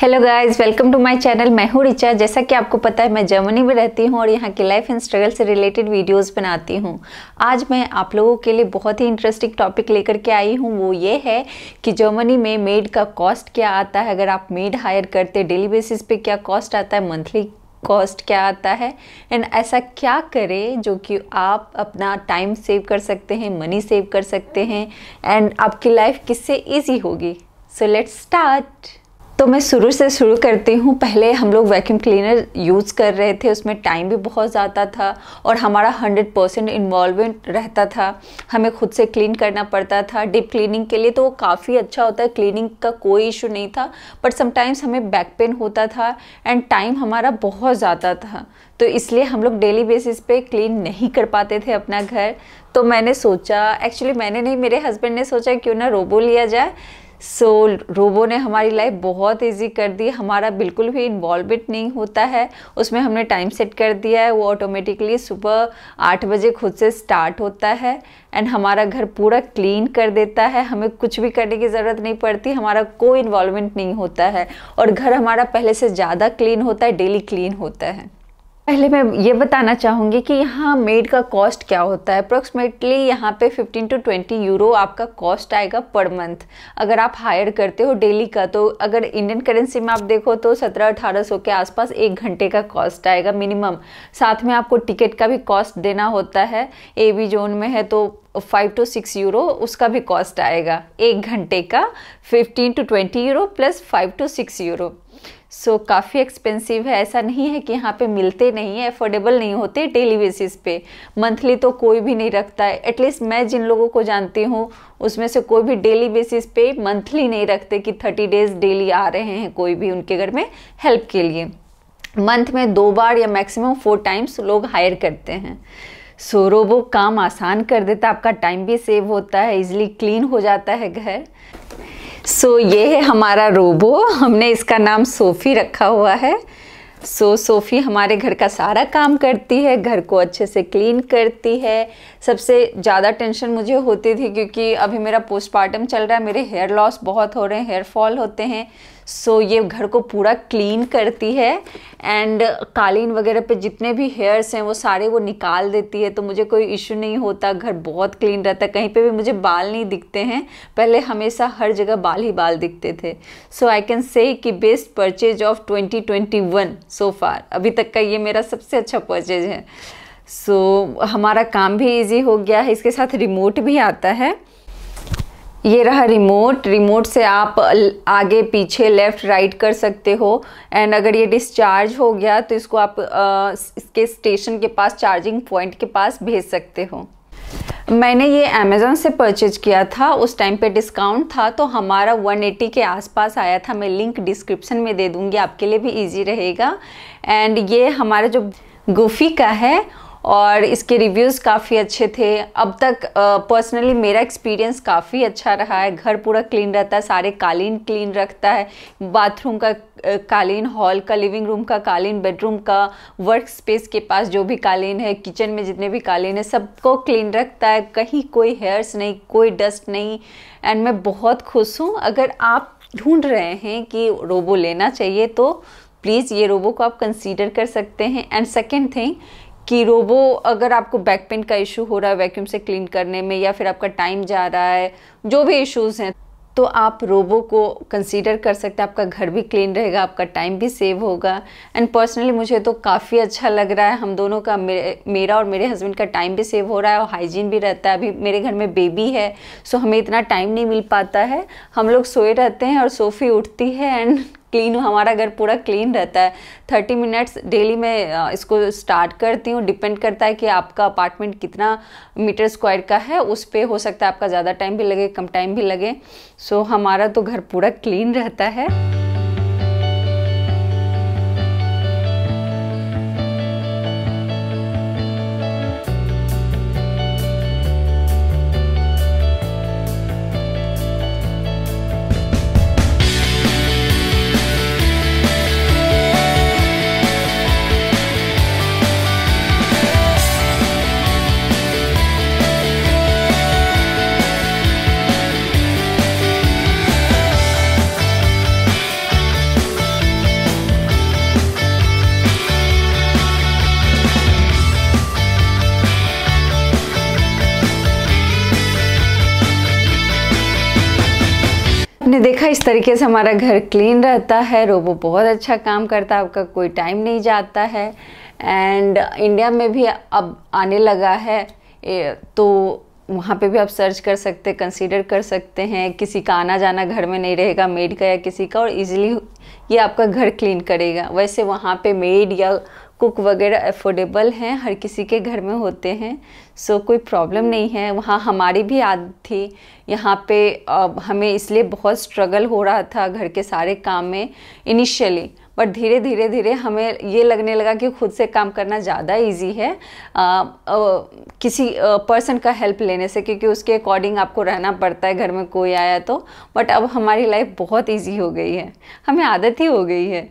hello guys welcome to my channel मैं हूँ रिचा जैसा कि आपको पता है मैं जर्मनी में रहती हूँ और यहाँ की लाइफ एंड स्ट्रगल से रिलेटेड वीडियोस बनाती हूँ आज मैं आप लोगों के लिए बहुत ही इंटरेस्टिंग टॉपिक लेकर के आई हूँ वो ये है कि जर्मनी में मेड का कॉस्ट क्या आता है अगर आप मेड हायर करते डेली बेसिस पे क्या कॉस्ट आता है मंथली कॉस्ट क्या आता है एंड ऐसा क्या करें जो कि आप अपना टाइम सेव कर सकते हैं मनी सेव कर सकते हैं एंड आपकी लाइफ किससे ईजी होगी सो लेट्स स्टार्ट तो मैं शुरू से शुरू करती हूँ पहले हम लोग वैक्यूम क्लीनर यूज़ कर रहे थे उसमें टाइम भी बहुत ज़्यादा था और हमारा 100 परसेंट इन्वॉल्वमेंट रहता था हमें खुद से क्लीन करना पड़ता था डीप क्लीनिंग के लिए तो वो काफ़ी अच्छा होता है क्लीनिंग का कोई इशू नहीं था बट समटाइम्स हमें बैक पेन होता था एंड टाइम हमारा बहुत ज़्यादा था तो इसलिए हम लोग डेली बेसिस पे क्लीन नहीं कर पाते थे अपना घर तो मैंने सोचा एक्चुअली मैंने नहीं मेरे हस्बैंड ने सोचा क्यों ना रोबो लिया जाए सो so, रोबो ने हमारी लाइफ बहुत इजी कर दी हमारा बिल्कुल भी इन्वॉल्वमेंट नहीं होता है उसमें हमने टाइम सेट कर दिया है वो ऑटोमेटिकली सुबह आठ बजे खुद से स्टार्ट होता है एंड हमारा घर पूरा क्लीन कर देता है हमें कुछ भी करने की ज़रूरत नहीं पड़ती हमारा कोई इन्वॉल्वमेंट नहीं होता है और घर हमारा पहले से ज़्यादा क्लीन होता है डेली क्लीन होता है पहले मैं ये बताना चाहूँगी कि यहाँ मेड का कॉस्ट क्या होता है अप्रोक्सीमेटली यहाँ पे 15 टू 20 यूरो आपका कॉस्ट आएगा पर मंथ अगर आप हायर करते हो डेली का तो अगर इंडियन करेंसी में आप देखो तो 17 1800 सौ के आसपास एक घंटे का कॉस्ट आएगा मिनिमम साथ में आपको टिकट का भी कॉस्ट देना होता है ए बी जोन में है तो फाइव टू सिक्स यूरो उसका भी कॉस्ट आएगा एक घंटे का fifteen to twenty euro plus five to six euro so so, काफ़ी एक्सपेंसिव है ऐसा नहीं है कि यहाँ पे मिलते नहीं है अफोर्डेबल नहीं होते डेली बेसिस पे मंथली तो कोई भी नहीं रखता है एटलीस्ट मैं जिन लोगों को जानती हूँ उसमें से कोई भी डेली बेसिस पे मंथली नहीं रखते कि थर्टी डेज डेली आ रहे हैं कोई भी उनके घर में हेल्प के लिए मंथ में दो बार या मैक्सिमम फोर टाइम्स लोग हायर करते हैं सो so, रोबो काम आसान कर देता है आपका टाइम भी सेव होता है इजिली क्लीन हो जाता है घर सो so, ये है हमारा रोबो हमने इसका नाम सोफ़ी रखा हुआ है सो so, सोफ़ी हमारे घर का सारा काम करती है घर को अच्छे से क्लीन करती है सबसे ज़्यादा टेंशन मुझे होती थी क्योंकि अभी मेरा पोस्टमार्टम चल रहा है मेरे हेयर लॉस बहुत हो रहे हैं हेयर फॉल होते हैं सो so, ये घर को पूरा क्लीन करती है एंड कालीन वगैरह पे जितने भी हेयर्स हैं वो सारे वो निकाल देती है तो मुझे कोई इशू नहीं होता घर बहुत क्लीन रहता है कहीं पे भी मुझे बाल नहीं दिखते हैं पहले हमेशा हर जगह बाल ही बाल दिखते थे सो आई कैन से कि best purchase of 2021 so far अभी तक का ये मेरा सबसे अच्छा परचेज है सो so, हमारा काम भी ईजी हो गया है इसके साथ रिमोट भी आता है ये रहा रिमोट रिमोट से आप आगे पीछे लेफ़्ट राइट कर सकते हो एंड अगर ये डिस्चार्ज हो गया तो इसको आप आ, इसके स्टेशन के पास चार्जिंग पॉइंट के पास भेज सकते हो मैंने ये अमेज़ोन से परचेज किया था उस टाइम पे डिस्काउंट था तो हमारा 180 के आसपास आया था मैं लिंक डिस्क्रिप्शन में दे दूँगी आपके लिए भी ईजी रहेगा एंड ये हमारा जो गुफी का है और इसके रिव्यूज़ काफ़ी अच्छे थे अब तक पर्सनली मेरा एक्सपीरियंस काफ़ी अच्छा रहा है घर पूरा क्लीन रहता है सारे कालीन क्लीन रखता है बाथरूम का कालीन हॉल का लिविंग रूम का कालीन बेडरूम का वर्क स्पेस के पास जो भी कालीन है किचन में जितने भी कालीन है सबको क्लीन रखता है कहीं कोई हेयर्स नहीं कोई डस्ट नहीं एंड मैं बहुत खुश हूँ अगर आप ढूंढ रहे हैं कि रोबो लेना चाहिए तो प्लीज़ ये रोबो को आप कंसीडर कर सकते हैं एंड सेकेंड थिंग कि रोबो अगर आपको बैक पेन का इशू हो रहा है वैक्यूम से क्लीन करने में या फिर आपका टाइम जा रहा है जो भी इश्यूज़ हैं तो आप रोबो को कंसीडर कर सकते हैं आपका घर भी क्लीन रहेगा आपका टाइम भी सेव होगा एंड पर्सनली मुझे तो काफ़ी अच्छा लग रहा है हम दोनों का मेरे, मेरा और मेरे हस्बैंड का टाइम भी सेव हो रहा है और हाइजीन भी रहता है अभी मेरे घर में बेबी है सो हमें इतना टाइम नहीं मिल पाता है हम लोग सोए रहते हैं और सोफी उठती है एंड क्लीन हमारा घर पूरा क्लीन रहता है थर्टी मिनट्स डेली मैं इसको स्टार्ट करती हूँ डिपेंड करता है कि आपका अपार्टमेंट कितना मीटर स्क्वायर का है उस पर हो सकता है आपका ज़्यादा टाइम भी लगे कम टाइम भी लगे सो so, हमारा तो घर पूरा क्लीन रहता है आपने देखा इस तरीके से हमारा घर क्लीन रहता है रोबो बहुत अच्छा काम करता है आपका कोई टाइम नहीं जाता है एंड इंडिया में भी अब आने लगा है तो वहाँ पे भी आप सर्च कर सकते कंसीडर कर सकते हैं किसी का आना जाना घर में नहीं रहेगा मेड का या किसी का और इजीली ये आपका घर क्लीन करेगा वैसे वहाँ पे मेड या कुक वगैरह अफोर्डेबल हैं हर किसी के घर में होते हैं सो कोई प्रॉब्लम नहीं है वहाँ हमारी भी आदत थी यहाँ पे हमें इसलिए बहुत स्ट्रगल हो रहा था घर के सारे काम में इनिशियली बट धीरे धीरे धीरे हमें ये लगने लगा कि खुद से काम करना ज़्यादा इजी है आ, आ, किसी पर्सन का हेल्प लेने से क्योंकि उसके अकॉर्डिंग आपको रहना पड़ता है घर में कोई आया तो बट अब हमारी लाइफ बहुत ईजी हो गई है हमें आदत ही हो गई है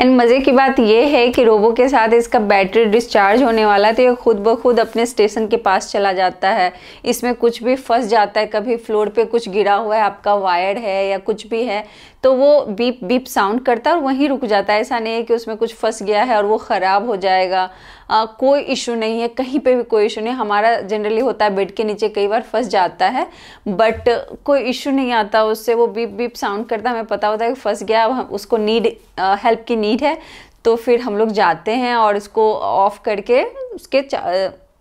एंड मज़े की बात यह है कि रोबो के साथ इसका बैटरी डिस्चार्ज होने वाला तो ये खुद ब खुद अपने स्टेशन के पास चला जाता है इसमें कुछ भी फंस जाता है कभी फ्लोर पे कुछ गिरा हुआ है आपका वायर है या कुछ भी है तो वो बीप बीप साउंड करता है और वहीं रुक जाता है ऐसा नहीं है कि उसमें कुछ फंस गया है और वो ख़राब हो जाएगा आ, कोई इशू नहीं है कहीं पे भी कोई इशू नहीं हमारा जनरली होता है बेड के नीचे कई बार फंस जाता है बट कोई इशू नहीं आता उससे वो बीप बीप साउंड करता हमें पता होता है कि फंस गया उसको नीड हेल्प की नीड नीड है तो फिर हम लोग जाते हैं और इसको ऑफ़ करके उसके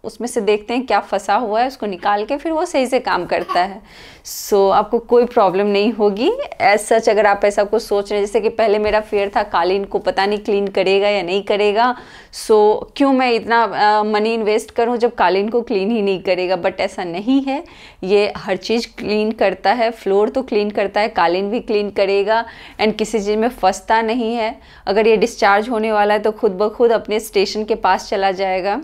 उसमें से देखते हैं क्या फंसा हुआ है उसको निकाल के फिर वो सही से काम करता है सो so, आपको कोई प्रॉब्लम नहीं होगी एज सच अगर आप ऐसा कुछ सोच रहे हैं जैसे कि पहले मेरा फेयर था कालीन को पता नहीं क्लीन करेगा या नहीं करेगा सो so, क्यों मैं इतना मनी इन्वेस्ट करूं जब कालीन को क्लीन ही नहीं करेगा बट ऐसा नहीं है ये हर चीज़ क्लीन करता है फ्लोर तो क्लीन करता है कालीन भी क्लीन करेगा एंड किसी चीज़ में फंसता नहीं है अगर ये डिस्चार्ज होने वाला है तो खुद ब खुद अपने स्टेशन के पास चला जाएगा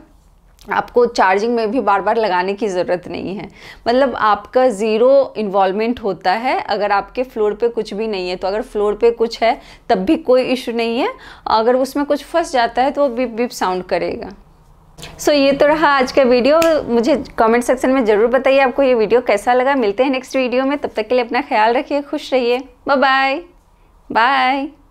आपको चार्जिंग में भी बार बार लगाने की ज़रूरत नहीं है मतलब आपका ज़ीरो इन्वॉल्वमेंट होता है अगर आपके फ्लोर पे कुछ भी नहीं है तो अगर फ्लोर पे कुछ है तब भी कोई इशू नहीं है अगर उसमें कुछ फंस जाता है तो वो बीप बीप साउंड करेगा सो so, ये तो रहा आज का वीडियो मुझे कमेंट सेक्शन में ज़रूर बताइए आपको ये वीडियो कैसा लगा मिलते हैं नेक्स्ट वीडियो में तब तक के लिए अपना ख्याल रखिए खुश रहिए बाय बाय